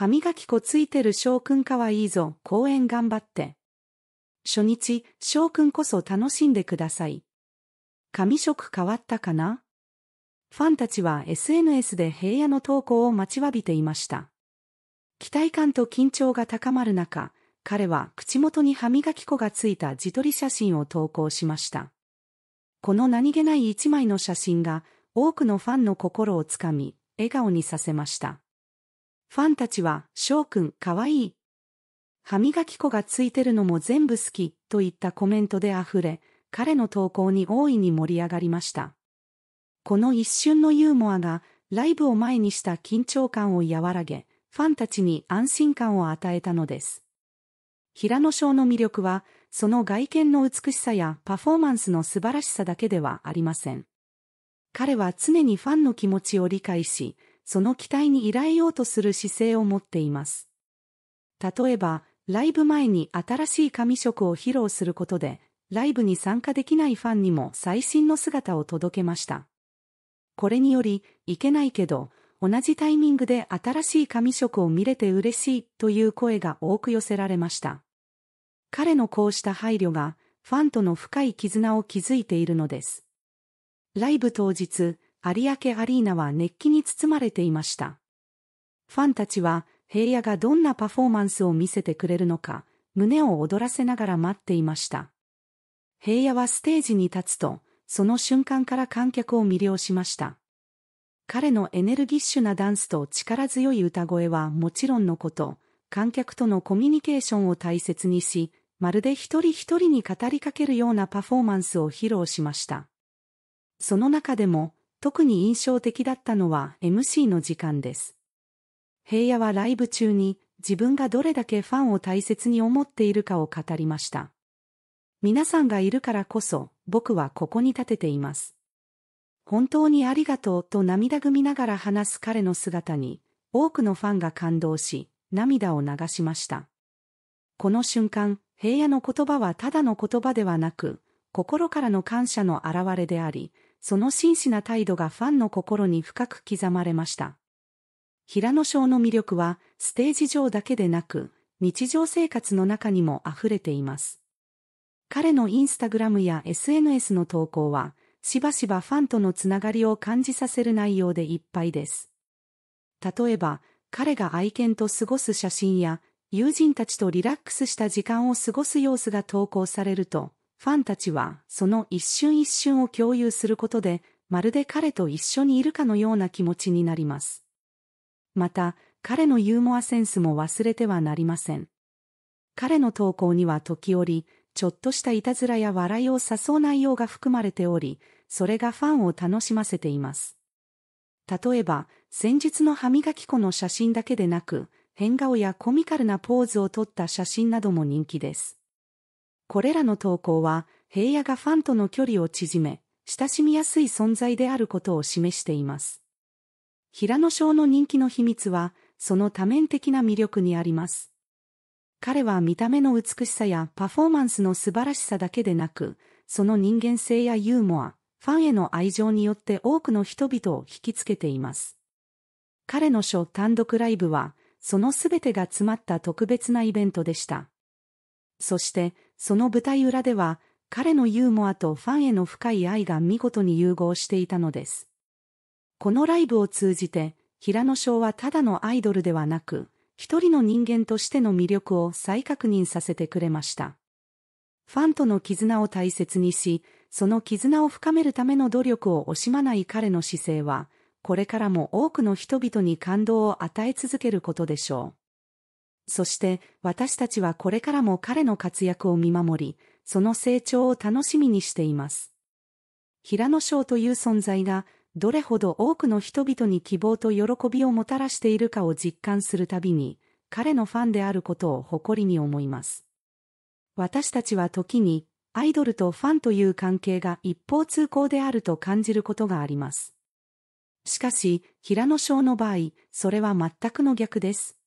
歯磨き粉ついてる翔くんかわいいぞ、公演頑張って。初日、翔くんこそ楽しんでください。紙色変わったかなファンたちは SNS で平野の投稿を待ちわびていました。期待感と緊張が高まる中、彼は口元に歯磨き粉がついた自撮り写真を投稿しました。この何気ない一枚の写真が多くのファンの心をつかみ、笑顔にさせました。ファンたちは、翔くんかわいい。歯磨き粉がついてるのも全部好き、といったコメントで溢れ、彼の投稿に大いに盛り上がりました。この一瞬のユーモアが、ライブを前にした緊張感を和らげ、ファンたちに安心感を与えたのです。平野翔の魅力は、その外見の美しさやパフォーマンスの素晴らしさだけではありません。彼は常にファンの気持ちを理解し、その期待に依頼ようとする姿勢を持っています。例えば、ライブ前に新しい紙色を披露することで、ライブに参加できないファンにも最新の姿を届けました。これにより、いけないけど、同じタイミングで新しい紙色を見れて嬉しいという声が多く寄せられました。彼のこうした配慮が、ファンとの深い絆を築いているのです。ライブ当日、有明アリーナは熱気に包まれていました。ファンたちは、平野がどんなパフォーマンスを見せてくれるのか、胸を躍らせながら待っていました。平野はステージに立つと、その瞬間から観客を魅了しました。彼のエネルギッシュなダンスと力強い歌声はもちろんのこと、観客とのコミュニケーションを大切にし、まるで一人一人に語りかけるようなパフォーマンスを披露しました。その中でも、特に印象的だったのは MC の時間です。平野はライブ中に自分がどれだけファンを大切に思っているかを語りました。皆さんがいるからこそ僕はここに立てています。本当にありがとうと涙ぐみながら話す彼の姿に多くのファンが感動し涙を流しました。この瞬間、平野の言葉はただの言葉ではなく、心からの感謝の表れであり、その真摯な態度がファンの心に深く刻まれました。平野翔の魅力は、ステージ上だけでなく、日常生活の中にもあふれています。彼のインスタグラムや SNS の投稿は、しばしばファンとのつながりを感じさせる内容でいっぱいです。例えば、彼が愛犬と過ごす写真や、友人たちとリラックスした時間を過ごす様子が投稿されると、ファンたちはその一瞬一瞬を共有することで、まるで彼と一緒にいるかのような気持ちになります。また、彼のユーモアセンスも忘れてはなりません。彼の投稿には時折、ちょっとしたいたずらや笑いを誘う内容が含まれており、それがファンを楽しませています。例えば、先日の歯磨き粉の写真だけでなく、変顔やコミカルなポーズを撮った写真なども人気です。これらの投稿は、平野がファンとの距離を縮め、親しみやすい存在であることを示しています。平野翔の人気の秘密は、その多面的な魅力にあります。彼は見た目の美しさやパフォーマンスの素晴らしさだけでなく、その人間性やユーモア、ファンへの愛情によって多くの人々を引きつけています。彼の書単独ライブは、そのすべてが詰まった特別なイベントでした。そして、その舞台裏では、彼のユーモアとファンへの深い愛が見事に融合していたのです。このライブを通じて、平野翔はただのアイドルではなく、一人の人間としての魅力を再確認させてくれました。ファンとの絆を大切にし、その絆を深めるための努力を惜しまない彼の姿勢は、これからも多くの人々に感動を与え続けることでしょう。そして私たちはこれからも彼の活躍を見守り、その成長を楽しみにしています。平野翔という存在が、どれほど多くの人々に希望と喜びをもたらしているかを実感するたびに、彼のファンであることを誇りに思います。私たちは時に、アイドルとファンという関係が一方通行であると感じることがあります。しかし、平野翔の場合、それは全くの逆です。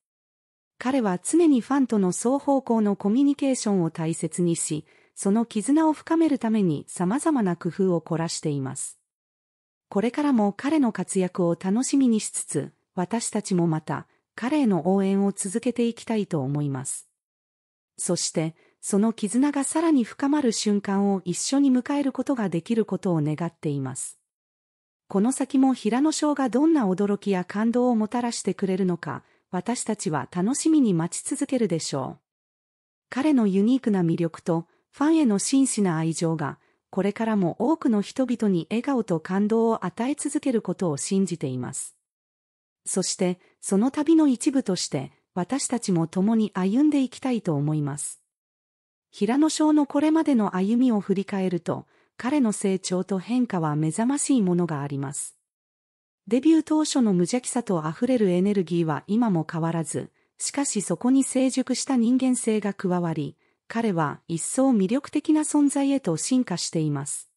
彼は常にファンとの双方向のコミュニケーションを大切にし、その絆を深めるために様々な工夫を凝らしています。これからも彼の活躍を楽しみにしつつ、私たちもまた彼への応援を続けていきたいと思います。そして、その絆がさらに深まる瞬間を一緒に迎えることができることを願っています。この先も平野翔がどんな驚きや感動をもたらしてくれるのか、私たちは楽しみに待ち続けるでしょう。彼のユニークな魅力とファンへの真摯な愛情が、これからも多くの人々に笑顔と感動を与え続けることを信じています。そして、その旅の一部として、私たちも共に歩んでいきたいと思います。平野翔のこれまでの歩みを振り返ると、彼の成長と変化は目覚ましいものがあります。デビュー当初の無邪気さと溢れるエネルギーは今も変わらず、しかしそこに成熟した人間性が加わり、彼は一層魅力的な存在へと進化しています。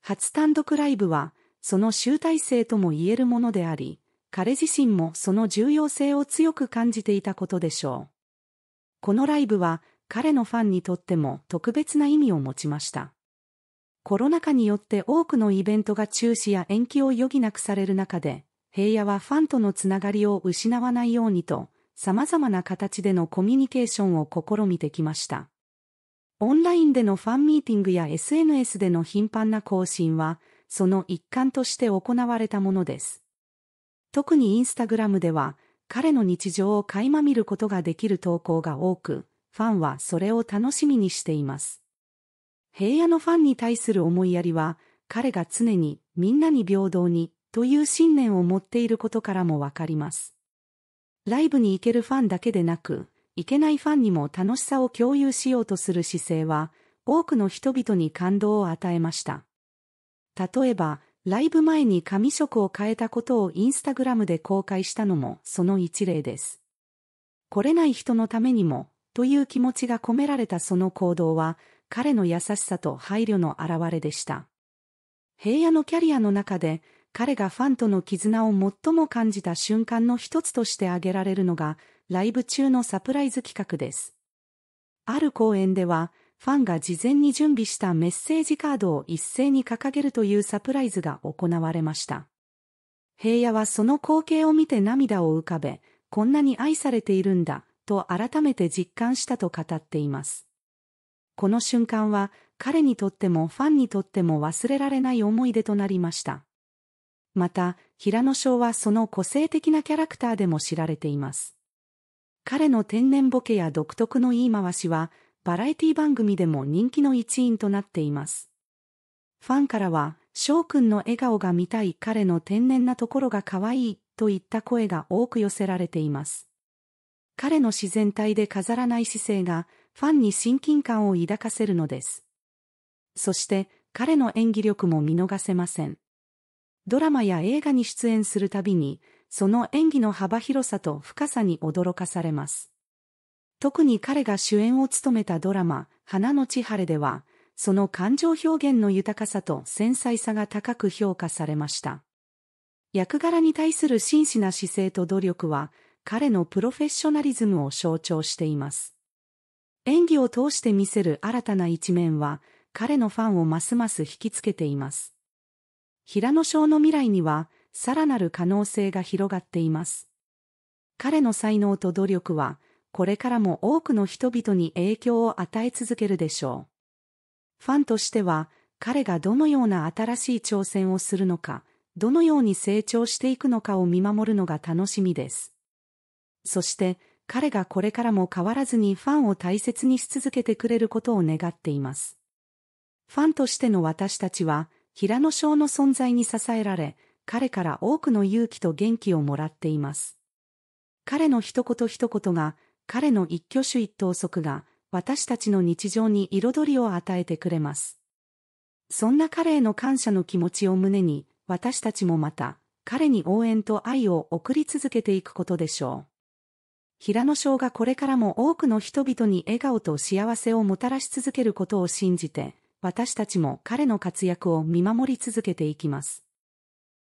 初単独ライブは、その集大成とも言えるものであり、彼自身もその重要性を強く感じていたことでしょう。このライブは、彼のファンにとっても特別な意味を持ちました。コロナ禍によって多くのイベントが中止や延期を余儀なくされる中で、平野はファンとのつながりを失わないようにと、様々な形でのコミュニケーションを試みてきました。オンラインでのファンミーティングや SNS での頻繁な更新は、その一環として行われたものです。特にインスタグラムでは、彼の日常を垣間見ることができる投稿が多く、ファンはそれを楽しみにしています。平野のファンに対する思いやりは、彼が常にみんなに平等にという信念を持っていることからもわかります。ライブに行けるファンだけでなく、行けないファンにも楽しさを共有しようとする姿勢は、多くの人々に感動を与えました。例えば、ライブ前に紙色を変えたことをインスタグラムで公開したのもその一例です。来れない人のためにもという気持ちが込められたその行動は彼の優しさと配慮の表れでした。平野のキャリアの中で、彼がファンとの絆を最も感じた瞬間の一つとして挙げられるのが、ライブ中のサプライズ企画です。ある公演では、ファンが事前に準備したメッセージカードを一斉に掲げるというサプライズが行われました。平野はその光景を見て涙を浮かべ、こんなに愛されているんだ、と改めて実感したと語っています。この瞬間は彼にとってもファンにとっても忘れられない思い出となりました。また、平野翔はその個性的なキャラクターでも知られています。彼の天然ボケや独特の言い回しは、バラエティ番組でも人気の一員となっています。ファンからは、翔くんの笑顔が見たい彼の天然なところが可愛いといった声が多く寄せられています。彼の自然体で飾らない姿勢がファンに親近感を抱かせるのです。そして彼の演技力も見逃せません。ドラマや映画に出演するたびに、その演技の幅広さと深さに驚かされます。特に彼が主演を務めたドラマ、花の千晴では、その感情表現の豊かさと繊細さが高く評価されました。役柄に対する真摯な姿勢と努力は、彼のプロフェッショナリズムを象徴しています。演技を通して見せる新たな一面は、彼のファンをますます引きつけています。平野翔の未来には、さらなる可能性が広がっています。彼の才能と努力は、これからも多くの人々に影響を与え続けるでしょう。ファンとしては、彼がどのような新しい挑戦をするのか、どのように成長していくのかを見守るのが楽しみです。そして、彼がこれからも変わらずにファンを大切にし続けてくれることを願っています。ファンとしての私たちは、平野翔の存在に支えられ、彼から多くの勇気と元気をもらっています。彼の一言一言が、彼の一挙手一投足が、私たちの日常に彩りを与えてくれます。そんな彼への感謝の気持ちを胸に、私たちもまた、彼に応援と愛を送り続けていくことでしょう。平野翔がこれからも多くの人々に笑顔と幸せをもたらし続けることを信じて、私たちも彼の活躍を見守り続けていきます。